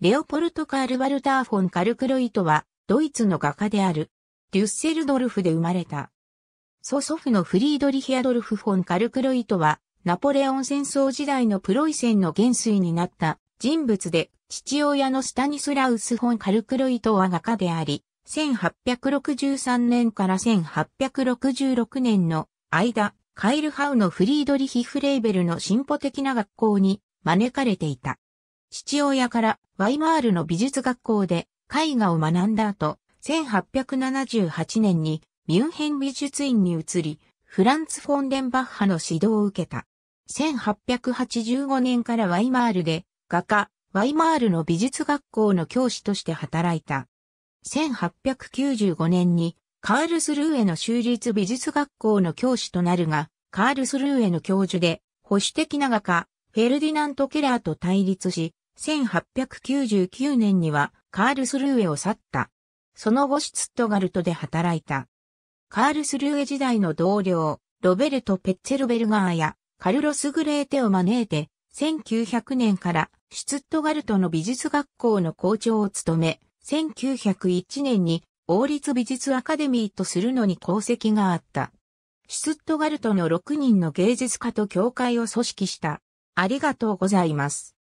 レオポルト・カール・ワルター・フォン・カルクロイトは、ドイツの画家である。デュッセルドルフで生まれた。祖祖父のフリードリヒアドルフ・フォン・カルクロイトは、ナポレオン戦争時代のプロイセンの元帥になった人物で、父親のスタニスラウス・フォン・カルクロイトは画家であり、1863年から1866年の間、カイルハウのフリードリヒ・フレーベルの進歩的な学校に招かれていた。父親からワイマールの美術学校で絵画を学んだ後、1878年にミュンヘン美術院に移り、フランツ・フォンデンバッハの指導を受けた。1885年からワイマールで画家、ワイマールの美術学校の教師として働いた。1895年にカールスルーへの州立美術学校の教師となるが、カールスルーへの教授で保守的な画家、フェルディナント・ケラーと対立し、1899年にはカールスルーエを去った。その後シュツットガルトで働いた。カールスルーエ時代の同僚、ロベルト・ペッツェルベルガーやカルロス・グレーテを招いて、1900年からシュツットガルトの美術学校の校長を務め、1901年に王立美術アカデミーとするのに功績があった。シュツットガルトの6人の芸術家と教会を組織した。ありがとうございます。